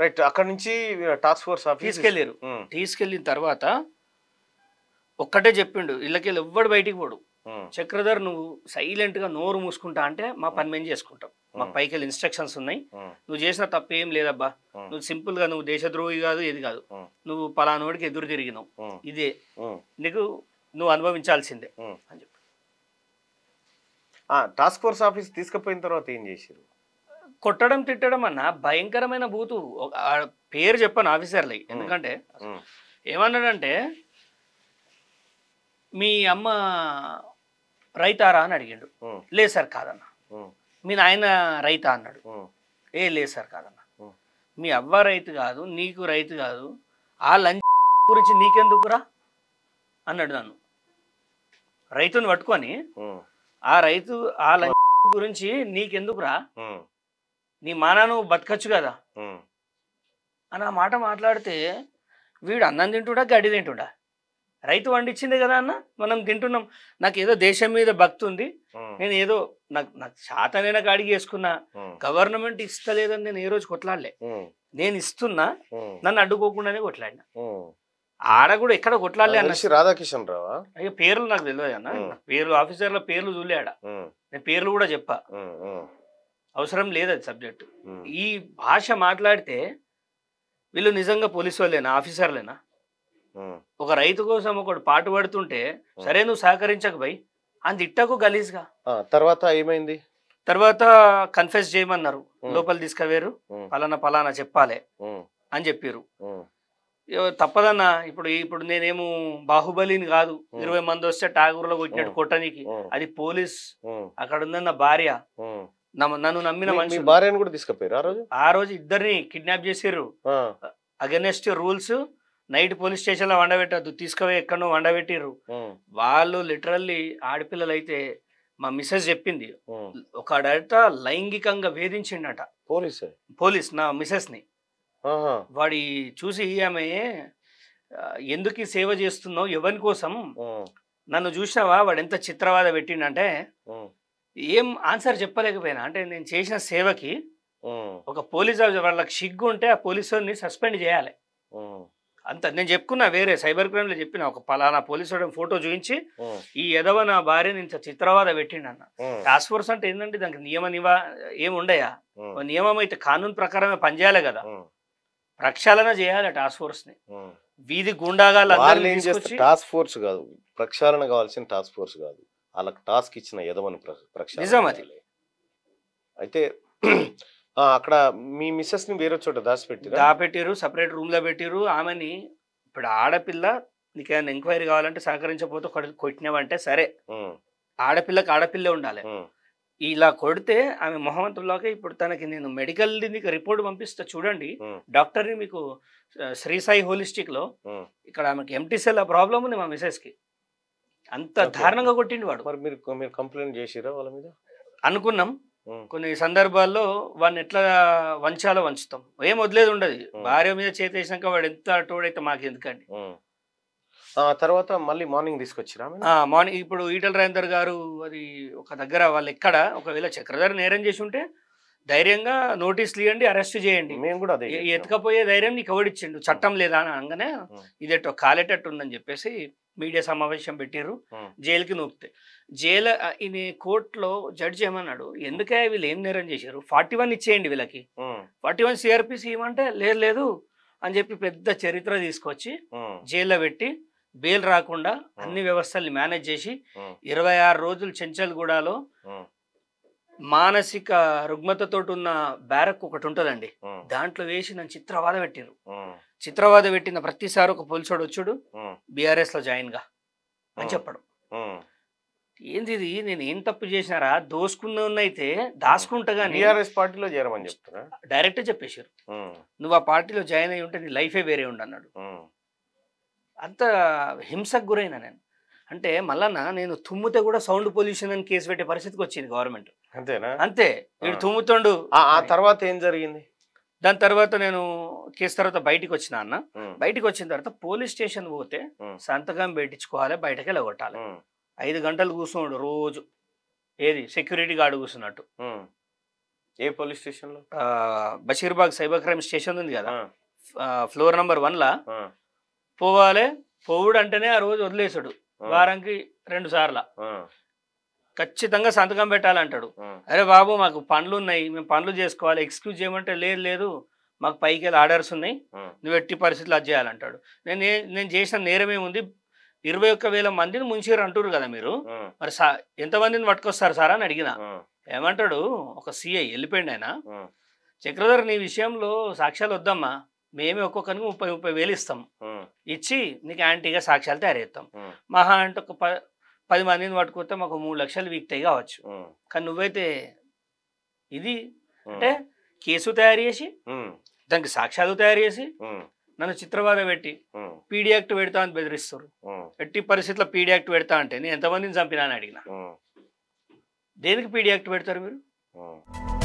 right అక్కడ నుంచి task force తీసుకెళ్ళారు తీసుకెళ్ళిన తర్వాత ఒక్కటే చెప్పిండు ఇళ్ళకెళ్ళి ఎవ్వడు బయటికి పోడు చక్రధర్ నువ్వు సైలెంట్ గా నోరు మూసుకుంటా అంటే మా పని మేము చేసుకుంటాం మా పైకి వెళ్ళి ఇన్స్ట్రక్షన్స్ ఉన్నాయి నువ్వు చేసిన తప్పు ఏం లేదబ్బా నువ్వు సింపుల్ గా నువ్వు దేశద్రోహి కాదు ఏది కాదు నువ్వు పలానోడికి ఎదురు తిరిగినావు ఇదే నీకు నువ్వు అనుభవించాల్సిందే అని చెప్పి టాస్క్ ఫోర్స్ ఆఫీస్ తీసుకుపోయిన తర్వాత ఏం చేసారు కొట్టడం తిట్టడం అన్న భయంకరమైన బూతు పేరు చెప్పాను ఆఫీసర్లకి ఎందుకంటే ఏమన్నాడంటే మీ అమ్మ రైతారా అని అడిగిండు లేదు సార్ కాదన్న మీ నాయన రైతా అన్నాడు ఏ లేదు సార్ కాదన్న మీ అవ్వ రైతు కాదు నీకు రైతు కాదు ఆ లంచ్ గురించి నీకెందుకురా అన్నాడు నన్ను రైతుని పట్టుకొని ఆ రైతు ఆ లంచ్ గురించి నీకెందుకురా నీ మానా నువ్వు బతకచ్చు కదా అని ఆ మాట మాట్లాడితే వీడు అన్నం తింటుడా గడ్డి తింటుడా రైతు వండించింది కదా అన్న మనం తింటున్నాం నాకు ఏదో దేశం మీద భక్తి ఉంది నేను ఏదో నాకు నాకు శాతనైనా అడిగి వేసుకున్నా గవర్నమెంట్ ఇస్తలేదని నేను ఏ రోజు కొట్లాడలే నేను ఇస్తున్నా నన్ను అడ్డుకోకుండానే కొట్లాడినా ఆడ కూడా ఎక్కడ కొట్లాడలే అన్న రాధాకిషన్ రావా పేర్లు నాకు తెలియదు అన్న పేర్లు ఆఫీసర్ల పేర్లు ఆడ నేను పేర్లు కూడా చెప్పా అవసరం లేదు అది సబ్జెక్ట్ ఈ భాష మాట్లాడితే వీళ్ళు నిజంగా పోలీసు వాళ్ళేనా ఆఫీసర్లేనా ఒక రైతు కోసం ఒకడు పాటు పడుతుంటే సరే నువ్వు సహకరించక భయ్ అని ఇట్టకు గలీజ్గా తర్వాత ఏమైంది తర్వాత కన్ఫెస్ చేయమన్నారు లోపల తీసుకువేరు పలానా పలానా చెప్పాలి అని చెప్పారు తప్పదన్నా ఇప్పుడు ఇప్పుడు నేనేమో బాహుబలిని కాదు ఇరవై మంది వస్తే టాగూర్లో కొట్టినట్టు కొట్టడానికి అది పోలీస్ అక్కడ ఉందన్న భార్య నన్ను నమ్మిన మనిషి భార్యను కూడా తీసుకుపోయారు ఆ రోజు ఆ రోజు ఇద్దరిని కిడ్నాప్ చేసారు against rules night police station లో వండబెట్టద్దు తీసుకుపోయి ఎక్కడో వండబెట్టిర్రు వాళ్ళు లిటరల్లీ ఆడపిల్లలు అయితే మా మిస్సెస్ చెప్పింది ఒక డైరెక్ట లైంగికంగా వేధించిండట పోలీస్ పోలీస్ నా మిస్సెస్ ని వాడి చూసి ఆమె ఎందుకు సేవ చేస్తున్నావు ఎవరి కోసం నన్ను చూసినావా వాడు ఎంత చిత్రవాద పెట్టిండంటే ఏం ఆన్సర్ చెప్పలేకపోయినా అంటే నేను చేసిన సేవకి ఒక పోలీస్ వాళ్ళకి సిగ్గు ఉంటే ఆ పోలీసుని సస్పెండ్ చేయాలి అంత నేను చెప్పుకున్నా వేరే సైబర్ క్రైమ్ లో చెప్పిన ఒక పలానా పోలీసు ఫోటో చూపించి ఈ ఎదవ నా భార్యని ఇంత చిత్రవాద పెట్టిండి అన్న టాస్క్ ఫోర్స్ అంటే ఏంటంటే దానికి నియమ నివా ఉండయా నియమం అయితే కానూన్ ప్రకారమే పనిచేయాలి కదా ప్రక్షాళన చేయాలి టాస్క్ ఫోర్స్ ని వీధి గుండాగా టాస్క్ ఫోర్స్ కాదు ప్రక్షాళన కావాల్సిన టాస్క్ ఫోర్స్ కాదు వాళ్ళకి టాస్క్ ఇచ్చిన యదవని ప్రక్షాళన అయితే అక్కడ మీ మిస్సెస్ ని వేరే చోట దాచిపెట్టారు దాపెట్టారు సపరేట్ రూమ్ లో పెట్టారు ఆమెని ఇప్పుడు ఆడపిల్ల నీకేమైనా ఎంక్వైరీ కావాలంటే సహకరించకపోతే కొట్టినావంటే సరే ఆడపిల్లకి ఆడపిల్లే ఉండాలి ఇలా కొడితే ఆమె మొహమ్మద్లాగా ఇప్పుడు తనకి నేను మెడికల్ నీకు రిపోర్ట్ పంపిస్తా చూడండి డాక్టర్ని మీకు శ్రీ సాయి హోలిస్టిక్ లో ఇక్కడ ఆమెకి ఎంటీ ప్రాబ్లం ఉంది మా మిసెస్ కి అంత దారుణంగా కొట్టిండు వాడు మరి మీరు మీరు కంప్లైంట్ చేసిరా వాళ్ళ మీద అనుకున్నాం కొన్ని సందర్భాల్లో వాడిని ఎట్లా వంచాలో వంచుతాం ఏం వదిలేదు ఉండదు భార్య మీద చేతేసాక వాడు ఎంత టోడైతే మాకు ఎందుకండి తర్వాత మళ్ళీ మార్నింగ్ తీసుకొచ్చిరా మార్నింగ్ ఇప్పుడు ఈటల రాజేందర్ గారు అది ఒక దగ్గర వాళ్ళు ఎక్కడ ఒకవేళ చక్రధర నేరం చేసి ఉంటే ధైర్యంగా నోటీసులు ఇవ్వండి అరెస్ట్ చేయండి మేము కూడా ఎత్తుకపోయే ధైర్యం నీకు ఎవడిచ్చిండు చట్టం లేదా అని అనగానే ఇదేటో కాలేటట్టు ఉందని చెప్పేసి మీడియా సమావేశం పెట్టారు జైలుకి నూపితే జైలు ఈయన కోర్టులో జడ్జి ఏమన్నాడు ఎందుకే వీళ్ళు ఏం నేరం చేశారు ఫార్టీ వన్ ఇచ్చేయండి వీళ్ళకి ఫార్టీ వన్ సిఆర్పిసి ఏమంటే లేదు లేదు అని చెప్పి పెద్ద చరిత్ర తీసుకొచ్చి జైల్లో పెట్టి బెయిల్ రాకుండా అన్ని వ్యవస్థల్ని మేనేజ్ చేసి ఇరవై ఆరు రోజులు చెంచల్గూడలో మానసిక రుగ్మతతో ఉన్న బ్యారక్ ఒకటి ఉంటుందండి దాంట్లో వేసి నన్ను చిత్రవాద పెట్టిండ్రు చిత్రవాద పెట్టిన ప్రతిసారి ఒక పోలీసోడు వచ్చాడు బిఆర్ఎస్ లో జాయిన్ గా అని చెప్పడం ఏంది ఇది నేను ఏం తప్పు చేసినారా దోసుకున్నైతే దాచుకుంటా కానీ బీఆర్ఎస్ పార్టీలో చేరమని చెప్తారా డైరెక్ట్ చెప్పేశారు నువ్వు ఆ పార్టీలో జాయిన్ అయి ఉంటే నీ లైఫే వేరే ఉండు అన్నాడు అంత హింసకు గురైనా నేను అంటే మళ్ళా నేను తుమ్మితే కూడా సౌండ్ పొల్యూషన్ అని కేసు పెట్టే పరిస్థితికి వచ్చింది గవర్నమెంట్ అంతేనా అంతే వీడు తుమ్ముతుండు ఆ తర్వాత ఏం జరిగింది దాని తర్వాత నేను కేసు తర్వాత బయటికి వచ్చిన అన్న బయటికి వచ్చిన తర్వాత పోలీస్ స్టేషన్ పోతే సంతకం పెట్టించుకోవాలి బయటకి వెళ్ళగొట్టాలి ఐదు గంటలు కూర్చున్నాడు రోజు ఏది సెక్యూరిటీ గార్డు కూర్చున్నట్టు ఏ పోలీస్ స్టేషన్ లో బషీర్బాగ్ సైబర్ క్రైమ్ స్టేషన్ ఉంది కదా ఫ్లోర్ నంబర్ వన్ లా పోవాలి పోవుడు అంటేనే ఆ రోజు వదిలేసాడు వారానికి రెండు సార్లు ఖచ్చితంగా సంతకం పెట్టాలంటాడు అరే బాబు మాకు పనులు ఉన్నాయి మేము పనులు చేసుకోవాలి ఎక్స్క్యూజ్ చేయమంటే లేదు లేదు మాకు పైకి వెళ్ళి ఆర్డర్స్ ఉన్నాయి నువ్వు ఎట్టి పరిస్థితులు అది చేయాలంటాడు నేను నేను చేసిన నేరం ఏముంది ఇరవై ఒక్క వేల మందిని ముంచారు అంటారు కదా మీరు మరి సా ఎంతమందిని పట్టుకొస్తారు సార్ అని అడిగిన ఏమంటాడు ఒక సిఐ వెళ్ళిపోయింది ఆయన చక్రధర్ నీ విషయంలో సాక్ష్యాలు వద్దమ్మా మేమే ఒక్కొక్కరికి ముప్పై ముప్పై వేలు ఇస్తాం ఇచ్చి నీకు యాంటీగా సాక్ష్యాలు తయారు చేస్తాం మహా అంటే ఒక పది మందిని పట్టుకొస్తే మాకు మూడు లక్షలు వీక్తాయి కావచ్చు కానీ నువ్వైతే ఇది అంటే కేసు తయారు చేసి దానికి సాక్ష్యాలు తయారు చేసి నన్ను చిత్రబాధ పెట్టి పీడీ యాక్ట్ పెడతా అని బెదిరిస్తారు ఎట్టి పరిస్థితుల్లో పీడీ యాక్ట్ పెడతా అంటే నేను ఎంతమందిని చంపినా అని అడిగిన దేనికి పీడియాక్ట్ యాక్ట్ పెడతారు మీరు